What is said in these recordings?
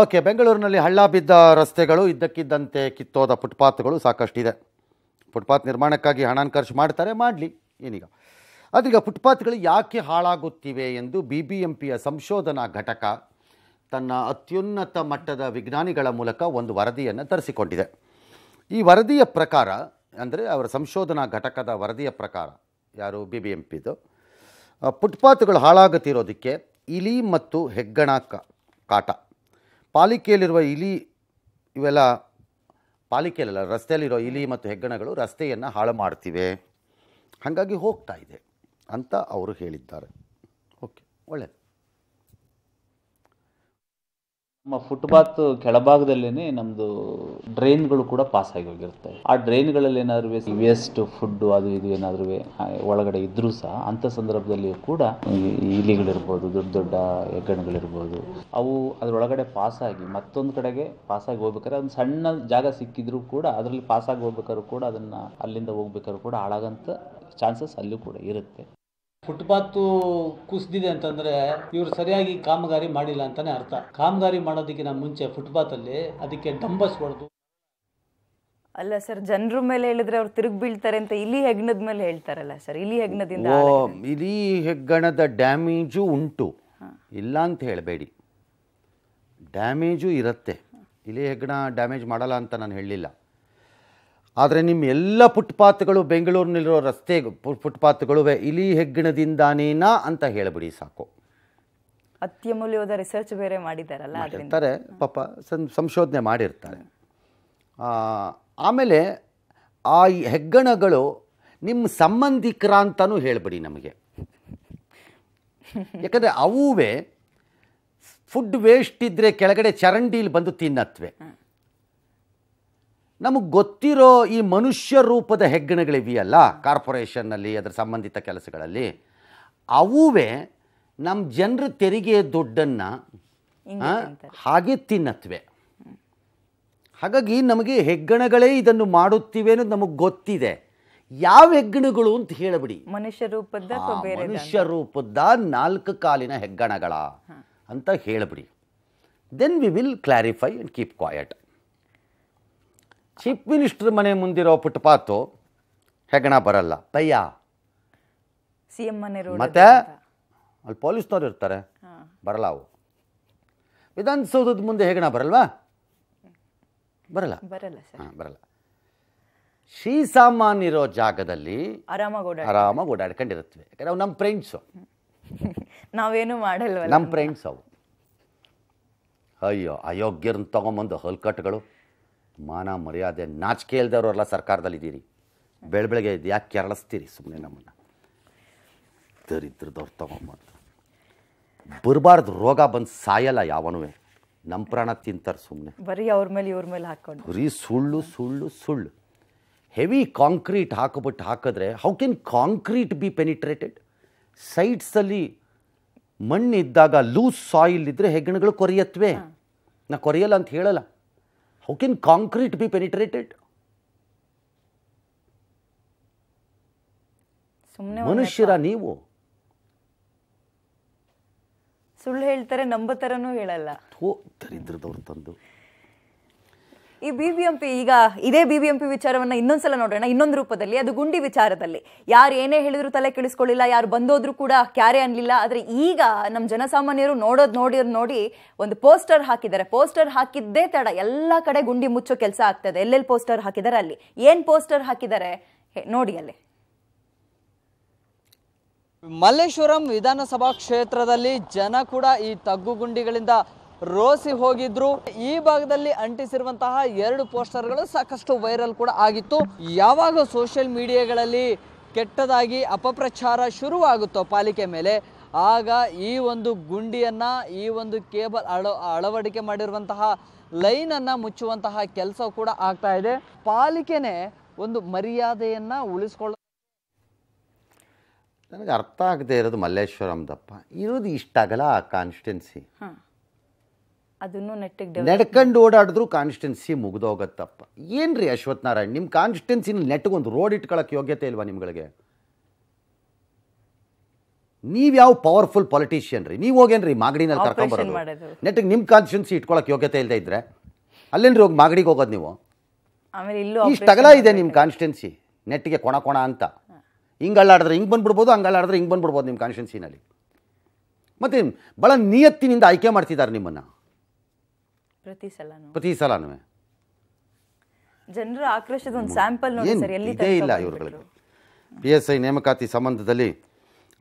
okay ಬೆಂಗಳೂರಿನಲ್ಲಿ ಹಳ್ಳ ಬಿದ್ದ ರಸ್ತೆಗಳು ಇದ್ದಕ್ಕಿದ್ದಂತೆ ಕಿತ್ತೋದ ಫುಟ್ಪಾತ್ಗಳು ಸಾಕಷ್ಟಿದೆ ಫುಟ್ಪಾತ್ ನಿರ್ಮಾಣಕ್ಕಾಗಿ ಹಣಾನು ಖರ್ಚು ಮಾಡ್ತಾರೆ ಮಾಡಲಿ ಏನೀಗ ಅದೀಗ ಫುಟ್ಪಾತ್ಗಳು ಯಾಕೆ ಹಾಳಾಗುತ್ತಿವೆ ಎಂದು ಬಿ ಬಿ ಎಂ ಪಿಯ ಸಂಶೋಧನಾ ಘಟಕ ತನ್ನ ಅತ್ಯುನ್ನತ ಮಟ್ಟದ ವಿಜ್ಞಾನಿಗಳ ಮೂಲಕ ಒಂದು ವರದಿಯನ್ನು ತರಿಸಿಕೊಂಡಿದೆ ಈ ವರದಿಯ ಪ್ರಕಾರ ಅಂದರೆ ಅವರ ಸಂಶೋಧನಾ ಘಟಕದ ವರದಿಯ ಪ್ರಕಾರ ಯಾರು ಬಿ ಬಿ ಎಂ ಪಿದು ಫುಟ್ಪಾತ್ಗಳು ಹಾಳಾಗುತ್ತಿರೋದಕ್ಕೆ ಇಲಿ ಮತ್ತು ಹೆಗ್ಗಣ ಕಾಟ ಪಾಲಿಕೆಯಲ್ಲಿರುವ ಇಲಿ ಇವೆಲ್ಲ ಪಾಲಿಕೆಯಲ್ಲ ರಸ್ತೆಯಲ್ಲಿರೋ ಇಲಿ ಮತ್ತು ಹೆಗ್ಗಣಗಳು ರಸ್ತೆಯನ್ನು ಹಾಳು ಮಾಡ್ತಿವೆ ಹಾಗಾಗಿ ಹೋಗ್ತಾ ಇದೆ ಅಂತ ಅವರು ಹೇಳಿದ್ದಾರೆ ಓಕೆ ಒಳ್ಳೆಯದು ನಮ್ಮ ಫುಟ್ಪಾತ್ ಕೆಳಭಾಗದಲ್ಲೇನೆ ನಮ್ಮದು ಡ್ರೈನ್ಗಳು ಕೂಡ ಪಾಸ್ ಆಗಿ ಹೋಗಿರುತ್ತೆ ಆ ಡ್ರೈನ್ಗಳಲ್ಲಿ ಏನಾದ್ರು ವೇಸ್ಟ್ ಫುಡ್ ಅದು ಇದು ಏನಾದ್ರು ಒಳಗಡೆ ಇದ್ರೂ ಸಹ ಅಂತ ಸಂದರ್ಭದಲ್ಲಿಯೂ ಕೂಡ ಇಲಿಗಳಿರ್ಬೋದು ದೊಡ್ಡ ದೊಡ್ಡ ಹೆಗ್ಗಣಗಳಿರ್ಬೋದು ಅವು ಅದರೊಳಗಡೆ ಪಾಸಾಗಿ ಮತ್ತೊಂದು ಕಡೆಗೆ ಪಾಸಾಗಿ ಹೋಗ್ಬೇಕಾದ್ರೆ ಒಂದು ಸಣ್ಣ ಜಾಗ ಸಿಕ್ಕಿದ್ರೂ ಕೂಡ ಅದರಲ್ಲಿ ಪಾಸಾಗಿ ಹೋಗ್ಬೇಕಾದ್ರು ಕೂಡ ಅದನ್ನ ಅಲ್ಲಿಂದ ಹೋಗ್ಬೇಕಾದ್ರು ಕೂಡ ಹಾಳಾಗಂತ ಚಾನ್ಸಸ್ ಅಲ್ಲೂ ಕೂಡ ಇರುತ್ತೆ ಫುಟ್ಪಾತು ಕುಸಿದಿದೆ ಅಂತಂದ್ರೆ ಇವರು ಸರಿಯಾಗಿ ಕಾಮಗಾರಿ ಮಾಡಿಲ್ಲ ಅಂತಾನೆ ಅರ್ಥ ಕಾಮಗಾರಿ ಮಾಡೋದಕ್ಕಿಂತ ಮುಂಚೆ ಫುಟ್ಪಾತ್ ಅಲ್ಲಿ ಅದಕ್ಕೆ ಡಂಬಸ್ ಹೊಡೆದು ಅಲ್ಲ ಸರ್ ಜನರ ಮೇಲೆ ಹೇಳಿದ್ರೆ ಅವ್ರು ತಿರುಗಿ ಬೀಳ್ತಾರೆ ಅಂತ ಇಲಿ ಹೆಗ್ಣದ ಮೇಲೆ ಹೇಳ್ತಾರಲ್ಲ ಸರ್ ಇಲಿ ಹೆಗ್ಣದಿಂದ ಇಲಿ ಹೆಗ್ಗಣದ ಡ್ಯಾಮೇಜು ಉಂಟು ಇಲ್ಲ ಅಂತ ಹೇಳಬೇಡಿ ಡ್ಯಾಮೇಜು ಇರುತ್ತೆ ಇಲಿ ಹೆಗ್ಗಣ ಡ್ಯಾಮೇಜ್ ಮಾಡಲ್ಲ ಅಂತ ನಾನು ಹೇಳಲಿಲ್ಲ ಆದರೆ ನಿಮ್ಮ ಎಲ್ಲ ಫುಟ್ಪಾತ್ಗಳು ಬೆಂಗಳೂರಿನಲ್ಲಿರೋ ರಸ್ತೆ ಫುಟ್ಪಾತ್ಗಳು ಇಲಿ ಹೆಗ್ಗಣದಿಂದಾನೇನಾ ಅಂತ ಹೇಳಿಬಿಡಿ ಸಾಕು ಅತ್ಯಮೂಲ್ಯವಾದ ರಿಸರ್ಚ್ ಬೇರೆ ಮಾಡಿದ್ದಾರಲ್ಲ ಅದಿರ್ತಾರೆ ಪಾಪ ಸಂಶೋಧನೆ ಮಾಡಿರ್ತಾರೆ ಆಮೇಲೆ ಆ ಹೆಗ್ಗಣಗಳು ನಿಮ್ಮ ಸಂಬಂಧಿಕರ ಅಂತಲೂ ಹೇಳಿಬಿಡಿ ನಮಗೆ ಯಾಕಂದರೆ ಅವುವೇ ಫುಡ್ ವೇಸ್ಟ್ ಇದ್ದರೆ ಕೆಳಗಡೆ ಚರಂಡೀಲಿ ಬಂದು ತಿನ್ನತ್ವೆ ನಮಗೆ ಗೊತ್ತಿರೋ ಈ ಮನುಷ್ಯ ರೂಪದ ಹೆಗ್ಗಣಗಳಿವೆಯಲ್ಲ ಕಾರ್ಪೊರೇಷನ್ನಲ್ಲಿ ಅದರ ಸಂಬಂಧಿತ ಕೆಲಸಗಳಲ್ಲಿ ಅವುವೇ ನಮ್ಮ ಜನರ ತೆರಿಗೆ ದುಡ್ಡನ್ನು ಹಾಗೆ ತಿನ್ನತ್ವೆ ಹಾಗಾಗಿ ನಮಗೆ ಹೆಗ್ಗಣಗಳೇ ಇದನ್ನು ಮಾಡುತ್ತಿವೆ ಅನ್ನೋದು ನಮಗೆ ಗೊತ್ತಿದೆ ಯಾವ ಹೆಗ್ಗಣಗಳು ಅಂತ ಹೇಳಬಿಡಿ ಮನುಷ್ಯ ರೂಪದ ಮನುಷ್ಯ ರೂಪದ ನಾಲ್ಕು ಕಾಲಿನ ಹೆಗ್ಗಣಗಳ ಅಂತ ಹೇಳಬಿಡಿ then we will clarify and keep quiet chief minister ಮನೆ ಮುಂದಿರೋ ಫುಟ್ಪಾತು ಹೆಗಣ ಬರಲ್ಲ ಪಯ್ಯ ಎಂ ಮನೆ ಮತ್ತೆ ಅಲ್ಲಿ ಪೊಲೀಸ್ನವ್ರು ಇರ್ತಾರೆ ಬರಲ್ಲ ಅವು ವಿಧಾನಸೌಧದ ಮುಂದೆ ಹೆಗಣ ಬರಲ್ವಾ ಬರಲ್ಲ ಬರಲ್ಲ ಹಾಂ ಬರಲ್ಲ ಶ್ರೀಸಾಮಾನ್ ಇರೋ ಜಾಗದಲ್ಲಿ ಆರಾಮಾಗಿ ಆರಾಮಾಗಿ ಓಡಾಡ್ಕೊಂಡಿರುತ್ತವೆ ಯಾಕಂದ್ರೆ ಅವು ನಮ್ಮ ಫ್ರೆಂಡ್ಸು ನಾವೇನು ಮಾಡಲ್ವ ನಮ್ಮ ಫ್ರೆಂಡ್ಸ್ ಅವು ಅಯ್ಯೋ ಅಯೋಗ್ಯರನ್ನ ತೊಗೊಂಬಂದು ಹಲ್ಕಟ್ಗಳು ಮಾನ ಮರ್ಯಾದೆ ನಾಚಿಕೆ ಇಲ್ದವ್ರಲ್ಲ ಸರ್ಕಾರದಲ್ಲಿದ್ದೀರಿ ಬೆಳ ಬೆಳಗ್ಗೆ ಇದು ಯಾಕೆ ಕೆರಳಿಸ್ತೀರಿ ಸುಮ್ಮನೆ ನಮ್ಮನ್ನು ದರಿದ್ರದವ್ರು ತಗೊಂಬಂದು ಬರಬಾರ್ದು ರೋಗ ಬಂದು ಸಾಯಲ್ಲ ಯಾವನೂ ನಮ್ಮ ಪ್ರಾಣ ತಿಂತಾರೆ ಸುಮ್ಮನೆ ಬರೀ ಅವ್ರ ಮೇಲೆ ಇವ್ರ ಮೇಲೆ ಹಾಕೊಂಡು ಬರೀ ಸುಳ್ಳು ಸುಳ್ಳು ಸುಳ್ಳು ಹೆವಿ ಕಾಂಕ್ರೀಟ್ ಹಾಕಿಬಿಟ್ಟು ಹಾಕಿದ್ರೆ how can concrete be penetrated ಸೈಡ್ಸಲ್ಲಿ ಮಣ್ಣಿದ್ದಾಗ ಲೂಸ್ ಸಾಯಿಲ್ ಇದ್ದರೆ ಹೆಗ್ಣಗಳು ಕೊರೆಯತ್ವೆ ನಾ ಕೊರೆಯಲ್ಲ ಅಂತ ಹೇಳಲ್ಲ How ಕಾಂಕ್ರೀಟ್ ಬಿ be ಸುಮ್ನೆ ಮನುಷ್ಯರ ನೀವು ಸುಳ್ಳು ಹೇಳ್ತಾರೆ ನಂಬತರನೂ ಹೇಳಲ್ಲ ಓ ದರಿದ್ರದವ್ರು ತಂದು ಈ ಬಿ ಬಿ ಎಂ ಪಿ ಈಗ ಇದೇ ಬಿ ಬಿ ಎಂ ಪಿ ವಿಚಾರವನ್ನು ಇನ್ನೊಂದ್ಸಲ ನೋಡೋಣ ಇನ್ನೊಂದು ರೂಪದಲ್ಲಿ ಅದು ಗುಂಡಿ ವಿಚಾರದಲ್ಲಿ ಯಾರು ಏನೇ ಹೇಳಿದ್ರು ತಲೆ ಕೆಡಿಸ್ಕೊಳ್ಳಿಲ್ಲ ಯಾರು ಬಂದೋದ್ರು ಕೂಡ ಕ್ಯಾರೆ ಅನ್ಲಿಲ್ಲ ಆದರೆ ಈಗ ನಮ್ಮ ಜನಸಾಮಾನ್ಯರು ನೋಡೋದು ನೋಡಿರ್ ನೋಡಿ ಒಂದು ಪೋಸ್ಟರ್ ಹಾಕಿದ್ದಾರೆ ಪೋಸ್ಟರ್ ಹಾಕಿದ್ದೇ ತಡ ಎಲ್ಲ ಕಡೆ ಗುಂಡಿ ಮುಚ್ಚೋ ಕೆಲಸ ಆಗ್ತದೆ ಎಲ್ಲೆಲ್ಲಿ ಪೋಸ್ಟರ್ ಹಾಕಿದ್ದಾರೆ ಅಲ್ಲಿ ಏನು ಪೋಸ್ಟರ್ ಹಾಕಿದ್ದಾರೆ ನೋಡಿ ಅಲ್ಲಿ ಮಲ್ಲೇಶ್ವರಂ ವಿಧಾನಸಭಾ ಕ್ಷೇತ್ರದಲ್ಲಿ ಜನ ಕೂಡ ಈ ತಗ್ಗು ಗುಂಡಿಗಳಿಂದ ರೋಸಿ ಹೋಗಿದ್ರು ಈ ಭಾಗದಲ್ಲಿ ಅಂಟಿಸಿರುವಂತಹ ಎರಡು ಪೋಸ್ಟರ್ಗಳು ಸಾಕಷ್ಟು ವೈರಲ್ ಕೂಡ ಆಗಿತ್ತು ಯಾವಾಗ ಸೋಷಿಯಲ್ ಮೀಡಿಯಾಗಳಲ್ಲಿ ಕೆಟ್ಟದಾಗಿ ಅಪಪ್ರಚಾರ ಶುರುವಾಗುತ್ತೋ ಪಾಲಿಕೆ ಮೇಲೆ ಆಗ ಈ ಒಂದು ಗುಂಡಿಯನ್ನು ಈ ಒಂದು ಕೇಬಲ್ ಅಳ ಅಳವಡಿಕೆ ಮಾಡಿರುವಂತಹ ಲೈನನ್ನು ಮುಚ್ಚುವಂತಹ ಕೆಲಸ ಕೂಡ ಆಗ್ತಾ ಇದೆ ಪಾಲಿಕೆನೇ ಒಂದು ಮರ್ಯಾದೆಯನ್ನು ಉಳಿಸ್ಕೊಳ್ಳೋ ನನಗೆ ಅರ್ಥ ಆಗದೆ ಇರೋದು ದಪ್ಪ ಇರೋದು ಇಷ್ಟ ಆಗಲ್ಲ ಆ ಕಾನ್ಸ್ಟಿಟ್ಯುನ್ಸಿ ಅದನ್ನು ನೆಟ್ಟಿಗೆ ನಡ್ಕೊಂಡು ಓಡಾಡಿದ್ರು ಕಾನ್ಸ್ಟಿಟ್ಯೂನ್ಸಿ ಮುಗಿದೋಗತ್ತಪ್ಪ ಏನು ರೀ ಅಶ್ವಥ್ ನಾರಾಯಣ್ ನಿಮ್ಮ ಕಾನ್ಸ್ಟಿಟ್ಯೂನ್ಸಿನ ನೆಟ್ಗೊಂದು ರೋಡ್ ಇಟ್ಕೊಳಕ್ಕೆ ಯೋಗ್ಯತೆ ಇಲ್ವಾ ನಿಮ್ಗಳಿಗೆ ನೀವು ಯಾವ ಪವರ್ಫುಲ್ ಪೊಲಿಟಿಷಿಯನ್ ರೀ ನೀವು ಹೋಗೇನ್ರಿ ಮಾಗಡಿನಲ್ಲಿ ಕರ್ಕೊಂಡ್ಬರೋದು ನೆಟ್ಟಿಗೆ ನಿಮ್ಮ ಕಾನ್ಸ್ಟಿಟ್ಯೂನ್ಸಿ ಇಟ್ಕೊಳಕ್ಕೆ ಯೋಗ್ಯತೆ ಇಲ್ಲದೆ ಇದ್ರೆ ಅಲ್ಲೇನ್ರಿ ಹೋಗಿ ಮಾಗಡಿಗೆ ಹೋಗೋದು ನೀವು ಇಷ್ಟು ತಗಲ ಇದೆ ನಿಮ್ಮ ಕಾನ್ಸ್ಟೆನ್ಸಿ ನೆಟ್ಗೆ ಕೊಣ ಕೊಣ ಅಂತ ಹಿಂಗೆ ಅಲ್ಲಾಡಿದ್ರೆ ಹಿಂಗೆ ಬಂದ್ಬಿಡ್ಬೋದು ಹಂಗೆ ಅಲ್ಲಾಡಿದ್ರೆ ಹಿಂಗೆ ಬಂದ್ಬಿಡ್ಬೋದು ನಿಮ್ಮ ಕಾನ್ಸ್ಟಿಟ್ಯೂನ್ಸಿನಲ್ಲಿ ಮತ್ತೆ ಬಹಳ ನಿಯತ್ತಿನಿಂದ ಆಯ್ಕೆ ಮಾಡ್ತಿದ್ದಾರೆ ನಿಮ್ಮನ್ನು ಪ್ರತಿ ಸಲ ಜನರ ಆಕ್ರೋಶದ ಒಂದು ಸ್ಯಾಂಪಲ್ ನೋಡಿ ಸರ್ ಇಲ್ಲ ಇವರುಗಳಿಗೆ ಪಿ ಎಸ್ ಐ ನೇಮಕಾತಿ ಸಂಬಂಧದಲ್ಲಿ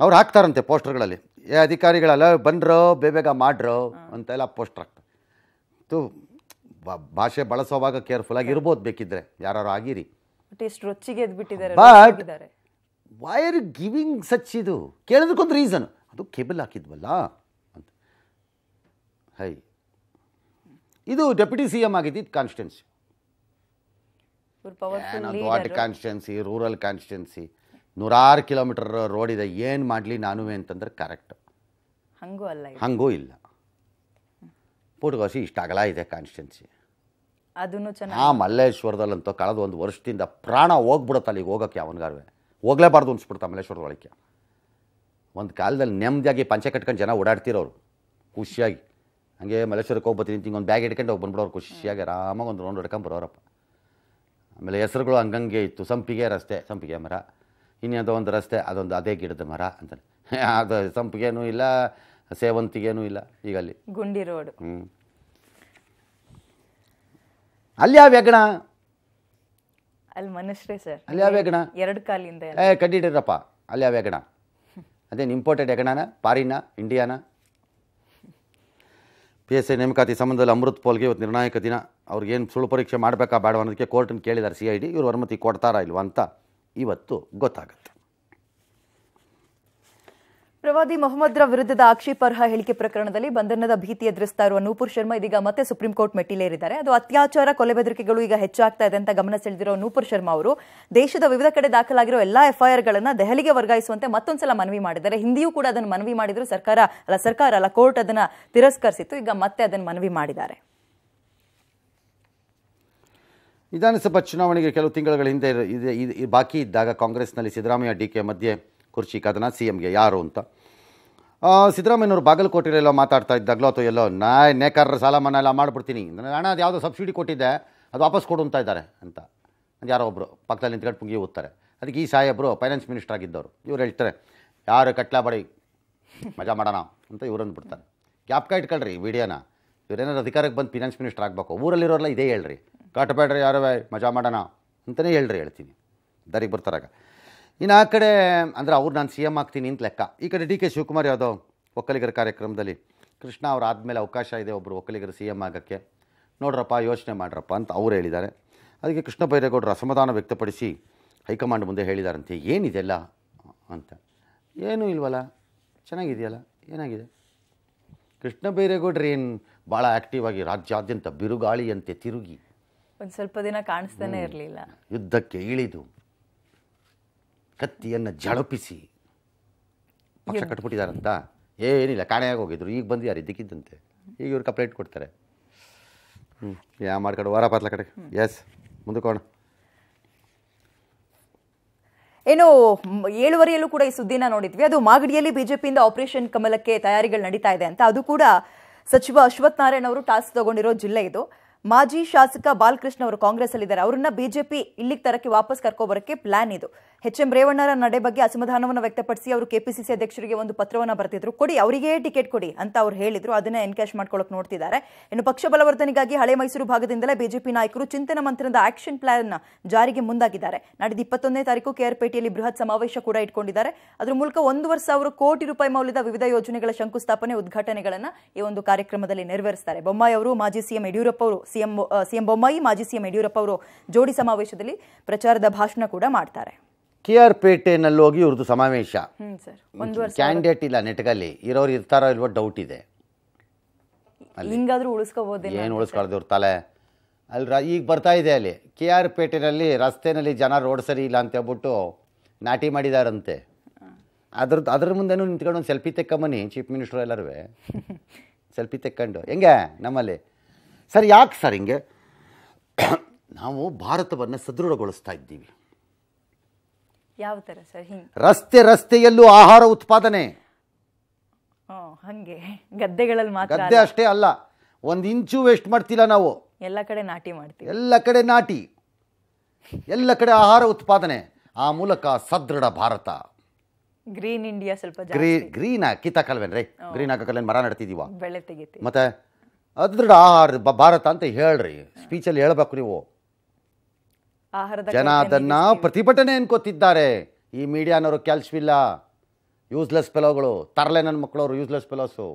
ಅವ್ರು ಹಾಕ್ತಾರಂತೆ ಪೋಸ್ಟರ್ಗಳಲ್ಲಿ ಏ ಅಧಿಕಾರಿಗಳಲ್ಲ ಬಂದ್ರೋ ಬೇಬೇಗ ಮಾಡ್ರೋ ಅಂತೆಲ್ಲ ಪೋಸ್ಟರ್ ಹಾಕ್ತಾರೆ ತು ಭಾಷೆ ಬಳಸೋವಾಗ ಆಗಿ ಇರ್ಬೋದು ಬೇಕಿದ್ರೆ ಯಾರು ಆಗಿರಿ but why are giving such ಇದು ಕೇಳೋದಕ್ಕೊಂದು ರೀಸನ್ ಅದು ಕೇಬಲ್ ಹಾಕಿದ್ವಲ್ಲ ಅಂತ ಹೈ ಇದು ಡೆಪ್ಯೂಟಿ ಸಿ ಎಮ್ ಆಗಿದ್ದಿದ್ದು constituency what constituency rural constituency ನೂರಾರು ಕಿಲೋಮೀಟರ್ ರೋಡ್ ಇದೆ ಏನು ಮಾಡಲಿ ನಾನು ಅಂತಂದ್ರೆ ಕರೆಕ್ಟ್ ಹಂಗೂ ಅಲ್ಲ ಹಂಗೂ ಇಲ್ಲ ಪೂಟಗೋಸಿ ಇಷ್ಟ ಅಗಲ ಇದೆ ಕಾನ್ಸ್ಟಿಟ್ಯೂನ್ಸಿ ಆ ಮಲ್ಲೇಶ್ವರದಲ್ಲಂತೂ ಕಳೆದ ಒಂದು ವರ್ಷದಿಂದ ಪ್ರಾಣ ಹೋಗ್ಬಿಡುತ್ತೆ ಅಲ್ಲಿಗೆ ಹೋಗಕ್ಕೆ ಅವನಿಗಾರ್ವೆ ಹೋಗ್ಲೇಬಾರ್ದು ಅನ್ಸ್ಬಿಡ್ತಾ ಮಲ್ಲೇಶ್ವರದ ಒಳಕ್ಕೆ ಒಂದು ಕಾಲದಲ್ಲಿ ನೆಮ್ಮದಿಯಾಗಿ ಪಂಚೆ ಕಟ್ಕೊಂಡು ಜನ ಓಡಾಡ್ತಿರೋರು ಖುಷಿಯಾಗಿ ಹಂಗೆ ಮಲೇಶ್ವರಕ್ಕೆ ಹೋಗ್ಬತ್ತೀನಿ ಹಿಂಗೆ ಒಂದು ಬ್ಯಾಗ್ ಇಟ್ಕೊಂಡು ಹೋಗಿ ಬಂದ್ಬಿಡೋರು ಖುಷಿಯಾಗಿ ಆರಾಮಾಗಿ ಒಂದು ರೌಂಡ್ ಬರೋರಪ್ಪ ಆಮೇಲೆ ಹೆಸರುಗಳು ಹಂಗಂಗೆ ಇತ್ತು ಸಂಪಿಗೆ ರಸ್ತೆ ಸಂಪಿಗೆ ಮರ ಇನ್ನೇದೋ ಒಂದು ರಸ್ತೆ ಅದೊಂದು ಅದೇ ಗಿಡದ ಮರ ಅಂತಾನೆ ಅದು ಸಂಪಿಗೆನೂ ಇಲ್ಲ ಸೇವಂತಿಗೆನೂ ಇಲ್ಲ ಈಗ ಅಲ್ಲಿ ಗುಂಡಿ ರೋಡ್ ಹ್ಞೂ ಅಲ್ಲಿ ಯಾವ ವ್ಯಾಗಣ ಅಲ್ಲಿ ಮನುಷ್ಯರೇ ಸರ್ ಅಲ್ಲಿ ಯಾವ ವ್ಯಾಗಣ ಎರಡು ಕಾಲಿಂದ ಏ ಕಡ್ಡಿಡಿರಪ್ಪ ಅಲ್ಲಿ ಯಾವ ವ್ಯಾಗಣ ಅದೇನು ಇಂಪೋರ್ಟೆಡ್ ಯಗಣನ ಪಾರಿನ ಇಂಡಿಯಾನ ಪಿ ಎಸ್ ಐ ನೇಮಕಾತಿ ಸಂಬಂಧದಲ್ಲಿ ಅಮೃತ್ ಪೋಲ್ಗೆ ಇವತ್ತು ನಿರ್ಣಾಯಕ ದಿನ ಏನು ಸುಳ್ಳು ಪರೀಕ್ಷೆ ಮಾಡಬೇಕಾ ಬೇಡ ಅನ್ನೋದಕ್ಕೆ ಕೋರ್ಟನ್ನು ಕೇಳಿದ್ದಾರೆ ಸಿ ಐ ಡಿ ಇವರು ಅನುಮತಿ ಕೊಡ್ತಾರಾ ಇಲ್ವಾ ಅಂತ ಇವತ್ತು ಗೊತ್ತಾಗುತ್ತೆ ಪ್ರವಾದಿ ಮೊಹಮ್ಮದ್ರ ವಿರುದ್ಧದ ಆಕ್ಷೇಪಾರ್ಹ ಹೇಳಿಕೆ ಪ್ರಕರಣದಲ್ಲಿ ಬಂಧನದ ಭೀತಿ ಎದುರಿಸ್ತಾ ಇರುವ ನೂಪುರ್ ಶರ್ಮಾ ಇದೀಗ ಮತ್ತೆ ಸುಪ್ರೀಂ ಕೋರ್ಟ್ ಮೆಟ್ಟಿಲೇರಿದ್ದಾರೆ ಅದು ಅತ್ಯಾಚಾರ ಕೊಲೆ ಬೆದರಿಕೆಗಳು ಈಗ ಹೆಚ್ಚಾಗ್ತಾ ಇದೆ ಅಂತ ಗಮನ ಸೆಳೆದಿರುವ ನೂಪುರ್ ಶರ್ಮಾ ಅವರು ದೇಶದ ವಿವಿಧ ಕಡೆ ದಾಖಲಾಗಿರೋ ಎಲ್ಲಾ ಗಳನ್ನು ದೆಹಲಿಗೆ ವರ್ಗಾಯಿಸುವಂತೆ ಮತ್ತೊಂದ್ಸಲ ಮನವಿ ಮಾಡಿದ್ದಾರೆ ಹಿಂದಿಯೂ ಕೂಡ ಅದನ್ನು ಮನವಿ ಮಾಡಿದ್ರು ಸರ್ಕಾರ ಅಲ್ಲ ಸರ್ಕಾರ ಅಲ್ಲ ಕೋರ್ಟ್ ಅದನ್ನ ತಿರಸ್ಕರಿಸಿತ್ತು ಈಗ ಮತ್ತೆ ಅದನ್ನು ಮನವಿ ಮಾಡಿದ್ದಾರೆ ವಿಧಾನಸಭಾ ಚುನಾವಣೆಗೆ ಕೆಲವು ತಿಂಗಳ ಹಿಂದೆ ಬಾಕಿ ಇದ್ದಾಗ ಕಾಂಗ್ರೆಸ್ನಲ್ಲಿ ಸಿದ್ದರಾಮಯ್ಯ ಡಿ ಕೆ ಮಧ್ಯೆ ಕುರ್ಚಿ ಕದನ ಸಿ ಯಾರು ಅಂತ ಸಿದ್ದರಾಮಯ್ಯವ್ರು ಬಾಗಲಕೋಟೆಯಲ್ಲೆಲ್ಲೋ ಮಾತಾಡ್ತಾ ಇದ್ದಾಗಲೋ ಅಥವಾ ಎಲ್ಲೋ ನಾ ನೇಕಾರರ ಸಾಲ ಮನೆ ಎಲ್ಲ ಮಾಡಿಬಿಡ್ತೀನಿ ಅಣ್ಣ ಅದು ಯಾವುದೋ ಸಬ್ಸಿಡಿ ಕೊಟ್ಟಿದ್ದೆ ಅದು ವಾಪಸ್ ಕೊಡು ಅಂತ ಇದ್ದಾರೆ ಅಂತ ಯಾರೋ ಒಬ್ಬರು ಪಕ್ಕದಲ್ಲಿ ನಿಂತ್ಕೊಂಡು ಪುಂಗಿ ಓದ್ತಾರೆ ಅದಕ್ಕೆ ಈ ಸಾಯಬ್ರು ಫೈನಾನ್ಸ್ ಮಿನಿಸ್ಟರ್ ಆಗಿದ್ದವರು ಇವ್ರು ಹೇಳ್ತಾರೆ ಯಾರು ಕಟ್ಲಾಬಡಿ ಮಜಾ ಮಾಡೋಣ ಅಂತ ಇವ್ರನ್ನ ಬಿಡ್ತಾರೆ ಗ್ಯಾಪ್ಕ ಇಟ್ಕೊಳ್ರಿ ವಿಡಿಯೋನ ಇವ್ರೇನಾದ್ರು ಅಧಿಕಾರಕ್ಕೆ ಬಂದು ಫಿನಾನ್ಸ್ ಮಿನಿಸ್ಟರ್ ಆಗಬೇಕು ಊರಲ್ಲಿರೋರೆಲ್ಲ ಇದೇ ಹೇಳ್ರಿ ಕಟ್ಟಬೇಡ್ರಿ ಯಾರು ಮಜಾ ಮಾಡೋಣ ಅಂತಲೇ ಹೇಳ್ರಿ ಹೇಳ್ತೀನಿ ದಾರಿಗೆ ಬರ್ತಾರಾಗ ಇನ್ನು ಆ ಕಡೆ ಅಂದರೆ ಅವ್ರು ನಾನು ಸಿ ಎಮ್ ಆಗ್ತೀನಿ ಅಂತ ಲೆಕ್ಕ ಈ ಕಡೆ ಡಿ ಕೆ ಶಿವಕುಮಾರ್ ಯಾವುದೋ ಒಕ್ಕಲಿಗರ ಕಾರ್ಯಕ್ರಮದಲ್ಲಿ ಕೃಷ್ಣ ಅವ್ರು ಆದಮೇಲೆ ಅವಕಾಶ ಇದೆ ಒಬ್ಬರು ಒಕ್ಕಲಿಗರು ಸಿ ಎಮ್ ಆಗೋಕ್ಕೆ ನೋಡ್ರಪ್ಪ ಯೋಚನೆ ಮಾಡ್ರಪ್ಪ ಅಂತ ಅವ್ರು ಹೇಳಿದ್ದಾರೆ ಅದಕ್ಕೆ ಕೃಷ್ಣ ಬೈರೇಗೌಡರು ಅಸಮಾಧಾನ ವ್ಯಕ್ತಪಡಿಸಿ ಹೈಕಮಾಂಡ್ ಮುಂದೆ ಹೇಳಿದಾರಂತೆ ಏನಿದೆಲ್ಲ ಅಂತ ಏನೂ ಇಲ್ವಲ್ಲ ಚೆನ್ನಾಗಿದೆಯಲ್ಲ ಏನಾಗಿದೆ ಕೃಷ್ಣ ಬೈರೇಗೌಡರು ಏನು ಭಾಳ ಆ್ಯಕ್ಟಿವ್ ಆಗಿ ರಾಜ್ಯಾದ್ಯಂತ ಬಿರುಗಾಳಿಯಂತೆ ತಿರುಗಿ ಒಂದು ಸ್ವಲ್ಪ ದಿನ ಕಾಣಿಸ್ತಾನೆ ಇರಲಿಲ್ಲ ಯುದ್ಧಕ್ಕೆ ಇಳಿದು ಕತ್ತಿಯನ್ನು ಝಳಪಿಸಿ ಪಕ್ಷ ಕಟ್ಬಿಟ್ಟಿದಾರಂತ ಏನಿಲ್ಲ ಕಾಣೆಯಾಗಿ ಹೋಗಿದ್ರು ಈಗ ಬಂದು ಯಾರು ಇದ್ದಕ್ಕಿದ್ದಂತೆ ಈಗ ಇವ್ರು ಕಂಪ್ಲೇಂಟ್ ಕೊಡ್ತಾರೆ ಹ್ಞೂ ಯಾ ಮಾಡ್ಕೊಡು ವಾರ ಪಾತ್ಲ ಕಡೆ ಎಸ್ ಮುಂದಕ್ಕೋಣ ಏನು ಏಳುವರೆಯಲ್ಲೂ ಕೂಡ ಈ ಸುದ್ದಿನ ನೋಡಿದ್ವಿ ಅದು ಮಾಗಡಿಯಲ್ಲಿ ಬಿಜೆಪಿಯಿಂದ ಆಪರೇಷನ್ ಕಮಲಕ್ಕೆ ತಯಾರಿಗಳು ನಡೀತಾ ಇದೆ ಅಂತ ಅದು ಕೂಡ ಸಚಿವ ಅಶ್ವಥ್ ನಾರಾಯಣ್ ಅವರು ಟಾಸ್ಕ್ ತಗೊಂಡಿರೋ ಜಿಲ್ಲೆ ಇದು ಮಾಜಿ ಶಾಸಕ ಬಾಲಕೃಷ್ಣ ಅವರು ಕಾಂಗ್ರೆಸ್ ಅಲ್ಲಿ ಇದ್ದಾರೆ ಅವರನ್ನ ಬಿಜೆಪಿ ಇಲ್ಲಿಗೆ ತರಕ್ಕೆ ವಾಪಸ್ ಕರ್ಕೊಬರಕ್ಕೆ ಪ್ಲಾನ್ ಇದು ಎಚ್ ಎಂ ರೇವಣ್ಣರ ನಡೆ ಬಗ್ಗೆ ಅಸಮಾಧಾನವನ್ನು ವ್ಯಕ್ತಪಡಿಸಿ ಅವರು ಕೆಪಿಸಿಸಿ ಅಧ್ಯಕ್ಷರಿಗೆ ಒಂದು ಪತ್ರವನ್ನು ಬರ್ತಿದ್ರು ಕೊಡಿ ಅವರಿಗೆ ಟಿಕೆಟ್ ಕೊಡಿ ಅಂತ ಅವರು ಹೇಳಿದ್ರು ಅದನ್ನ ಎನ್ಕ್ಯಾಶ್ ಮಾಡ್ಕೊಳ್ಳೋಕೆ ನೋಡ್ತಿದ್ದಾರೆ ಇನ್ನು ಪಕ್ಷ ಬಲವರ್ಧನೆಗಾಗಿ ಹಳೆ ಮೈಸೂರು ಭಾಗದಿಂದಲೇ ಬಿಜೆಪಿ ನಾಯಕರು ಚಿಂತನ ಮಂತ್ರದ ಆಕ್ಷನ್ ಪ್ಲಾನ್ ಜಾರಿಗೆ ಮುಂದಾಗಿದ್ದಾರೆ ನಾಡಿದ್ದು ಇಪ್ಪತ್ತೊಂದನೇ ತಾರೀಕು ಕೆಆರ್ಪೇಟೆಯಲ್ಲಿ ಬೃಹತ್ ಸಮಾವೇಶ ಕೂಡ ಇಟ್ಕೊಂಡಿದ್ದಾರೆ ಅದರ ಮೂಲಕ ವರ್ಷ ಸಾವಿರ ಕೋಟಿ ರೂಪಾಯಿ ಮೌಲ್ಯದ ವಿವಿಧ ಯೋಜನೆಗಳ ಶಂಕುಸ್ಥಾಪನೆ ಉದ್ಘಾಟನೆಗಳನ್ನು ಈ ಒಂದು ಕಾರ್ಯಕ್ರಮದಲ್ಲಿ ನೆರವೇರಿಸ್ತಾರೆ ಬೊಮ್ಮಾಯಿ ಅವರು ಮಾಜಿ ಸಿಎಂ ಯಡಿಯೂರಪ್ಪ ಅವರು ಸಿಎಂ ಸಿಎಂ ಬೊಮ್ಮಾಯಿ ಮಾಜಿ ಸಿಎಂ ಯಡಿಯೂರಪ್ಪ ಅವರು ಜೋಡಿ ಸಮಾವೇಶದಲ್ಲಿ ಪ್ರಚಾರದ ಭಾಷಣ ಕೂಡ ಮಾಡ್ತಾರೆ ಕೆ ಆರ್ ಪೇಟೆನಲ್ಲಿ ಹೋಗಿ ಇವ್ರದ್ದು ಸಮಾವೇಶ ಕ್ಯಾಂಡಿಡೇಟ್ ಇಲ್ಲ ನೆಟ್ಗಲ್ಲಿ ಇರೋರು ಇರ್ತಾರೋ ಇಲ್ವೋ ಡೌಟ್ ಇದೆ ಏನು ಉಳಿಸ್ಕೊಳ್ದು ಇವ್ರ ತಲೆ ಅಲ್ಲಿ ಈಗ ಬರ್ತಾ ಇದೆ ಅಲ್ಲಿ ಕೆ ಆರ್ ಪೇಟೆನಲ್ಲಿ ರಸ್ತೆನಲ್ಲಿ ಜನ ರೋಡ್ ಸರಿ ಇಲ್ಲ ಅಂತ ಹೇಳ್ಬಿಟ್ಟು ನಾಟಿ ಮಾಡಿದಾರಂತೆ ಅದ್ರದ್ದು ಅದ್ರ ಮುಂದೆನೂ ನಿಂತ್ಕೊಂಡು ಒಂದು ಸೆಲ್ಫಿ ತೆಕ್ಕಂಬನಿ ಚೀಫ್ ಮಿನಿಸ್ಟರ್ ಎಲ್ಲರೂ ಸೆಲ್ಫಿ ತೆಕ್ಕೊಂಡು ಹೆಂಗೆ ನಮ್ಮಲ್ಲಿ ಸರ್ ಯಾಕೆ ಸರ್ ಹಿಂಗೆ ನಾವು ಭಾರತವನ್ನು ಸದೃಢಗೊಳಿಸ್ತಾ ಇದ್ದೀವಿ ಯಾವ ಥರ ರಸ್ತೆ ರಸ್ತೆಯಲ್ಲೂ ಆಹಾರ ಉತ್ಪಾದನೆ ಹಂಗೆ ಗದ್ದೆಗಳಲ್ಲಿ ಮಾತ್ರ ಗದ್ದೆ ಅಷ್ಟೇ ಅಲ್ಲ ಒಂದು ಇಂಚು ವೇಸ್ಟ್ ಮಾಡ್ತಿಲ್ಲ ನಾವು ಎಲ್ಲ ಕಡೆ ನಾಟಿ ಮಾಡ್ತೀವಿ ಎಲ್ಲ ಕಡೆ ನಾಟಿ ಎಲ್ಲ ಕಡೆ ಆಹಾರ ಉತ್ಪಾದನೆ ಆ ಮೂಲಕ ಸದೃಢ ಭಾರತ ಗ್ರೀನ್ ಇಂಡಿಯಾ ಸ್ವಲ್ಪ ಗ್ರೀನ್ ಗ್ರೀನ್ ಕಿತ್ತಾಕಲ್ವೇನ್ ರೀ ಗ್ರೀನ್ ಕಲ್ವೆನ್ ಮರ ನಡ್ತಿದೀವ ಬೆಳೆ ತೆಗಿತೀವಿ ಮತ್ತೆ ಅದೃಢ ಆಹಾರ ಭಾರತ ಅಂತ ಹೇಳ್ರಿ ಸ್ಪೀಚಲ್ಲಿ ಹೇಳ್ಬೇಕು ನೀವು ಜನ ಅದನ್ನ ಪ್ರತಿಭಟನೆ ಅನ್ಕೋತಿದ್ದಾರೆ ಈ ಮೀಡಿಯಾನವರು ಕೆಲ್ಸವಿಲ್ಲ ಯೂಸ್ಲೆಸ್ ಪೆಲೋಗಳು ತರಲೆ ನನ್ನ ಮಕ್ಕಳವರು ಯೂಸ್ಲೆಸ್ ಫೆಲೋಸು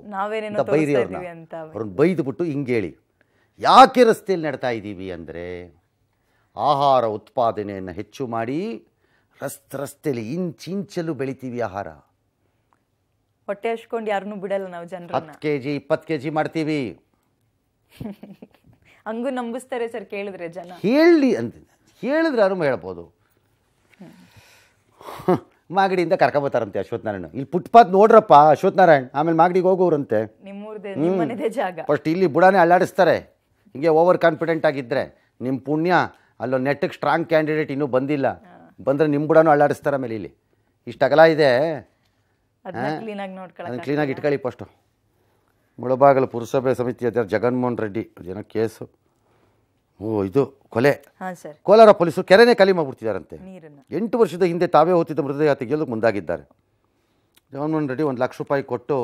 ಬೈರಿ ಅವ್ರನ್ನ ಅವ್ರನ್ನ ಬೈದ್ಬಿಟ್ಟು ಹಿಂಗೇಳಿ ಯಾಕೆ ರಸ್ತೆಯಲ್ಲಿ ನಡ್ತಾ ಇದ್ದೀವಿ ಅಂದರೆ ಆಹಾರ ಉತ್ಪಾದನೆಯನ್ನು ಹೆಚ್ಚು ಮಾಡಿ ರಸ್ತೆ ರಸ್ತೆಯಲ್ಲಿ ಇಂಚಿಂಚಲು ಬೆಳಿತೀವಿ ಆಹಾರ ಹೊಟ್ಟೆ ಹಚ್ಕೊಂಡು ಯಾರನ್ನೂ ಬಿಡಲ್ಲ ನಾವು ಜನರು ಹತ್ತು ಕೆ ಜಿ ಇಪ್ಪತ್ತು ಕೆ ಜಿ ಮಾಡ್ತೀವಿ ಹಂಗೂ ನಂಬಿಸ್ತಾರೆ ಸರ್ ಕೇಳಿದ್ರೆ ಜನ ಹೇಳಿ ಅಂತ ಹೇಳಿದ್ರೆ ಅರುಮ ಹೇಳ್ಬೋದು ಮಾಗಡಿಯಿಂದ ಕರ್ಕೊಬತ್ತಾರಂತೆ ನಾರಾಯಣ ಇಲ್ಲಿ ಪುಟ್ಪಾತ್ ನೋಡ್ರಪ್ಪ ಅಶ್ವತ್ನಾರಾಯಣ ಆಮೇಲೆ ಮಾಗಡಿಗೆ ಹೋಗೋರಂತೆ ಫಸ್ಟ್ ಇಲ್ಲಿ ಬುಡಾನೆ ಅಲ್ಲಾಡಿಸ್ತಾರೆ ಹಿಂಗೆ ಓವರ್ ಕಾನ್ಫಿಡೆಂಟ್ ಆಗಿದ್ದರೆ ನಿಮ್ಮ ಪುಣ್ಯ ಅಲ್ಲೋ ನೆಟ್ಟಿಗೆ ಸ್ಟ್ರಾಂಗ್ ಕ್ಯಾಂಡಿಡೇಟ್ ಇನ್ನೂ ಬಂದಿಲ್ಲ ಬಂದರೆ ನಿಮ್ಮ ಬುಡಾನು ಅಲ್ಲಾಡಿಸ್ತಾರೆ ಆಮೇಲೆ ಇಲ್ಲಿ ಅಗಲ ಇದೆ ಅದನ್ನು ಕ್ಲೀನಾಗಿ ಇಟ್ಕೊಳ್ಳಿ ಫಸ್ಟು ಮುಳಬಾಗಲು ಪುರಸಭೆ ಸಮಿತಿ ಅಧ್ಯಕ್ಷ ಜಗನ್ಮೋಹನ್ ರೆಡ್ಡಿ ಜನ ಕೇಸು ಓ ಇದು ಕೊಲೆ ಕೋಲಾರ ಪೊಲೀಸರು ಕೆರೆನೇ ಖಾಲಿ ಮಾಡಿಬಿಡ್ತಿದ್ದಾರಂತೆ ಎಂಟು ವರ್ಷದ ಹಿಂದೆ ತಾವೇ ಹೋಗ್ತಿದ್ದ ಮೃತದೇಹ ತೆಗೆಯಲು ಮುಂದಾಗಿದ್ದಾರೆ ಜಗನ್ಮೋಹನ್ ರೆಡ್ಡಿ ಒಂದು ಲಕ್ಷ ರೂಪಾಯಿ ಕೊಟ್ಟು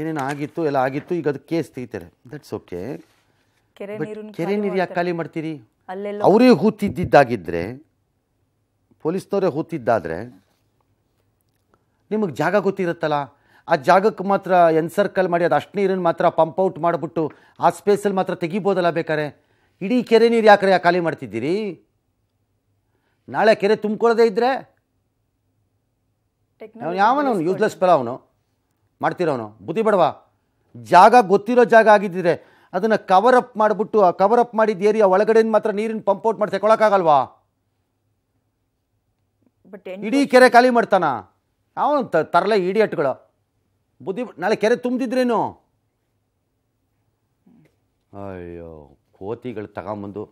ಏನೇನು ಆಗಿತ್ತು ಎಲ್ಲ ಆಗಿತ್ತು ಈಗ ಅದು ಕೇಸ್ ತೆಗಿತಾರೆ ದಟ್ಸ್ ಓಕೆ ಕೆರೆ ನೀರು ಯಾಕೆ ಖಾಲಿ ಮಾಡ್ತೀರಿ ಅವರೇ ಹೂತಿದ್ದಿದ್ದಾಗಿದ್ದರೆ ಪೊಲೀಸ್ನವರೇ ಹೂತಿದ್ದಾದರೆ ನಿಮಗೆ ಜಾಗ ಗೊತ್ತಿರುತ್ತಲ್ಲ ಆ ಜಾಗಕ್ಕೆ ಮಾತ್ರ ಎನ್ಸರ್ಕಲ್ ಮಾಡಿ ಅದು ಅಷ್ಟು ನೀರನ್ನು ಮಾತ್ರ ಪಂಪ್ ಔಟ್ ಮಾಡಿಬಿಟ್ಟು ಆ ಸ್ಪೇಸಲ್ಲಿ ಮಾತ್ರ ತೆಗಿಬೋದಲ್ಲ ಬೇಕಾರೆ ಇಡೀ ಕೆರೆ ನೀರು ಯಾಕೆ ಖಾಲಿ ಮಾಡ್ತಿದ್ದೀರಿ ನಾಳೆ ಕೆರೆ ತುಂಬಿಕೊಳ್ಳದೆ ಇದ್ದರೆ ಅವನು ಯಾವನವನು ಯೂಸ್ಲೆಸ್ ಪೆಲ ಅವನು ಮಾಡ್ತಿರೋನು ಬುದ್ಧಿ ಬಡವ ಜಾಗ ಗೊತ್ತಿರೋ ಜಾಗ ಆಗಿದ್ದಿದ್ರೆ ಅದನ್ನು ಕವರ್ ಅಪ್ ಮಾಡಿಬಿಟ್ಟು ಆ ಕವರ್ ಅಪ್ ಮಾಡಿದ ಏರಿಯಾ ಒಳಗಡೆಯಿಂದ ಮಾತ್ರ ನೀರಿನ ಪಂಪ್ಔಟ್ ಮಾಡಿ ತಗೊಳಕ್ಕಾಗಲ್ವಾ ಇಡೀ ಕೆರೆ ಖಾಲಿ ಮಾಡ್ತಾನ ಅವನು ತರಲೆ ಅಟ್ಗಳು ಬುದ್ಧಿ ನಾಳೆ ಕೆರೆ ತುಂಬಿದ್ರೇನು ಅಯ್ಯೋ ಕೋತಿಗಳು ತಗೊಂಬಂದು